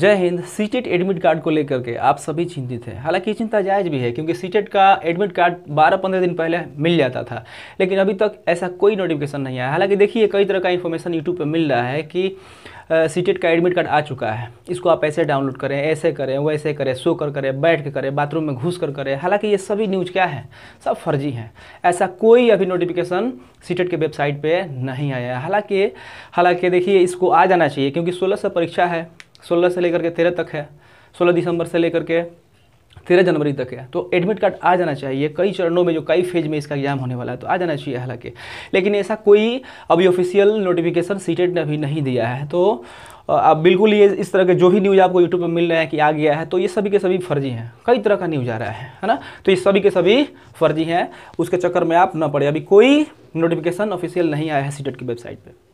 जय Hind CTET admit card को लेकर के आप सभी चिंतित हैं हालांकि चिंता जायज भी है क्योंकि सीटेट का एडमिट कार्ड 12-15 दिन पहले मिल जाता था लेकिन अभी तक ऐसा कोई नोटिफिकेशन नहीं आया हालांकि देखिए कई तरह का इन्फॉर्मेशन यूट्यूब पर मिल रहा है कि सीटेट का एडमिट कार्ड आ चुका है इसको आप ऐसे डाउनलोड करें ऐसे करें वैसे करें सो कर करें बैठ के करें बाथरूम में घुस कर करें हालांकि ये सभी न्यूज क्या है सब फर्जी हैं ऐसा कोई अभी नोटिफिकेशन सीटेट के वेबसाइट पे नहीं आया हालाँकि हालांकि हालांकि देखिए इसको आ जाना चाहिए क्योंकि सोलह सौ परीक्षा है सोलह से लेकर के तेरह तक है सोलह दिसंबर से लेकर के तेरह जनवरी तक है तो एडमिट कार्ड आ जाना चाहिए कई चरणों में जो कई फेज में इसका एग्जाम होने वाला है तो आ जाना चाहिए हालांकि लेकिन ऐसा कोई अभी ऑफिशियल नोटिफिकेशन सीटेट ने अभी नहीं दिया है तो आप बिल्कुल ये इस तरह के जो भी न्यूज़ आपको यूट्यूब पर मिल रहे हैं कि आ गया है तो ये सभी के सभी फर्जी हैं कई तरह का न्यूज़ आ रहा है है ना तो ये सभी के सभी फर्जी हैं उसके चक्कर में आप ना पड़े अभी कोई नोटिफिकेशन ऑफिशियल नहीं आया है सीटेट की वेबसाइट पर